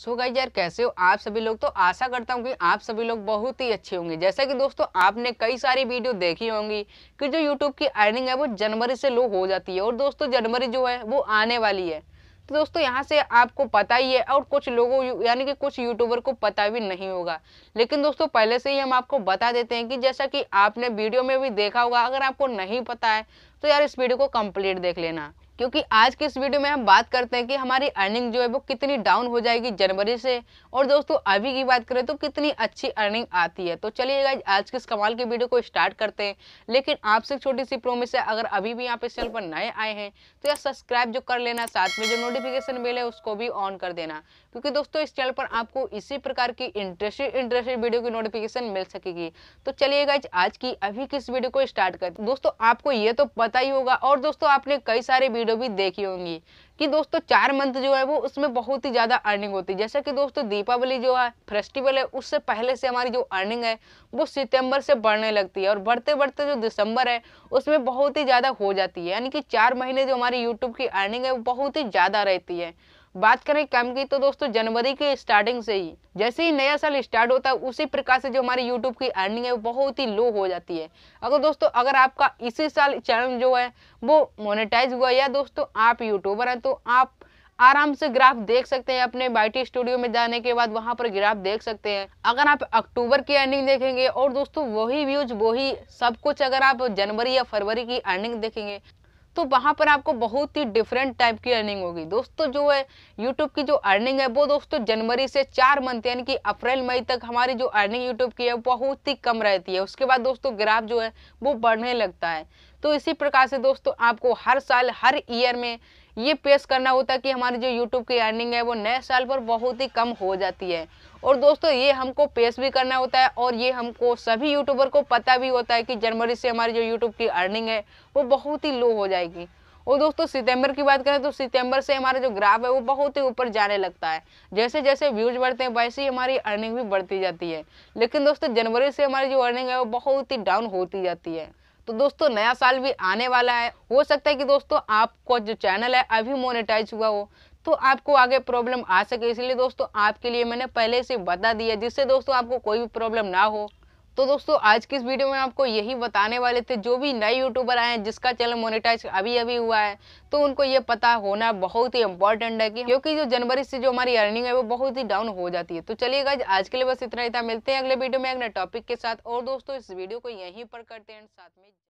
so guys यार कैसे हो आप सभी लोग तो आशा करता हूँ कि आप सभी लोग बहुत ही अच्छे होंगे जैसा कि दोस्तों आपने कई सारी वीडियो देखी होंगी कि जो यूट्यूब की अर्निंग है वो जनवरी से लो हो जाती है और दोस्तों जनवरी जो है वो आने वाली है तो दोस्तों यहाँ से आपको पता ही है और कुछ लोगों यानी कि कुछ यूट्यूबर को पता भी नहीं होगा लेकिन दोस्तों पहले से ही हम आपको बता देते हैं कि जैसा कि आपने वीडियो में भी देखा होगा अगर आपको नहीं पता है तो यार इस वीडियो को कम्प्लीट देख लेना क्योंकि आज के इस वीडियो में हम बात करते हैं कि हमारी अर्निंग जो है वो कितनी डाउन हो जाएगी जनवरी से और दोस्तों अभी की बात करें तो कितनी अच्छी अर्निंग आती है तो चलिए आज के इस कमाल की वीडियो को स्टार्ट करते हैं लेकिन आपसे छोटी सी प्रोमिस है अगर अभी भी आप इस चैनल पर नए आए हैं तो यार सब्सक्राइब जो कर लेना साथ में जो नोटिफिकेशन बेल है उसको भी ऑन कर देना क्योंकि दोस्तों इस चैनल पर आपको इसी प्रकार की इंटरेस्टेड इंटरेस्टेड वीडियो की नोटिफिकेशन मिल सकेगी तो चलिए आज की अभी किस वीडियो को स्टार्ट कर दोस्तों आपको ये तो पता ही होगा और दोस्तों आपने कई सारे वीडियो वीडियो भी देखी होंगी कि दोस्तों चार मंथ जो है वो उसमें बहुत ही ज़्यादा अर्निंग होती है जैसा कि दोस्तों दीपावली जो है फेस्टिवल है उससे पहले से हमारी जो अर्निंग है वो सितंबर से बढ़ने लगती है और बढ़ते बढ़ते जो दिसंबर है उसमें बहुत ही ज़्यादा हो जाती है यानी कि चार महीने जो हमारी यूट्यूब की अर्निंग है वो बहुत ही ज़्यादा रहती है बात करें कम की तो दोस्तों जनवरी के स्टार्टिंग से ही जैसे ही नया साल स्टार्ट होता है उसी प्रकार से जो हमारी यूट्यूब की अर्निंग है वो बहुत ही लो हो जाती है अगर दोस्तों अगर आपका इसी साल चैनल जो है वो मोनेटाइज हुआ या दोस्तों आप यूट्यूबर हैं तो आप आराम से ग्राफ देख सकते हैं अपने बाईटी स्टूडियो में जाने के बाद वहां पर ग्राफ देख सकते हैं अगर आप अक्टूबर की अर्निंग देखेंगे और दोस्तों वही व्यूज वही सब कुछ अगर आप जनवरी या फरवरी की अर्निंग देखेंगे तो वहां पर आपको बहुत ही डिफरेंट टाइप की अर्निंग होगी दोस्तों जो है यूट्यूब की जो अर्निंग है वो दोस्तों जनवरी से चार मंथ यानी कि अप्रैल मई तक हमारी जो अर्निंग यूट्यूब की है बहुत ही कम रहती है उसके बाद दोस्तों ग्राफ जो है वो बढ़ने लगता है तो इसी प्रकार से दोस्तों आपको हर साल हर ईयर में ये पेश करना होता है कि हमारी जो यूट्यूब की अर्निंग है वो नए साल पर बहुत ही कम हो जाती है और दोस्तों ये हमको पेश भी करना होता है और ये हमको सभी यूट्यूबर को पता भी होता है कि जनवरी से हमारी जो यूट्यूब की अर्निंग है वो बहुत ही लो हो जाएगी और दोस्तों सितंबर की बात करें तो सितंबर से हमारा जो ग्राफ है वो बहुत ही ऊपर जाने लगता है जैसे जैसे व्यूज बढ़ते हैं वैसे ही हमारी अर्निंग भी बढ़ती जाती है लेकिन दोस्तों जनवरी से हमारी जो अर्निंग है वो बहुत ही डाउन होती जाती है तो दोस्तों नया साल भी आने वाला है हो सकता है कि दोस्तों आपका जो चैनल है अभी मोनेटाइज हुआ हो तो आपको आगे प्रॉब्लम आ सके इसलिए दोस्तों आपके लिए मैंने पहले से बता दिया जिससे दोस्तों आपको कोई भी प्रॉब्लम ना हो तो दोस्तों आज की इस वीडियो में आपको यही बताने वाले थे जो भी नए यूट्यूबर आए हैं जिसका चैनल मोनेटाइज अभी अभी हुआ है तो उनको ये पता होना बहुत ही इंपॉर्टेंट है कि क्योंकि जो जनवरी से जो हमारी अर्निंग है वो बहुत ही डाउन हो जाती है तो चलिए गाइज आज के लिए बस इतना ही था मिलते हैं अगले वीडियो में अगले टॉपिक के साथ और दोस्तों इस वीडियो को यहीं पर करते हैं साथ में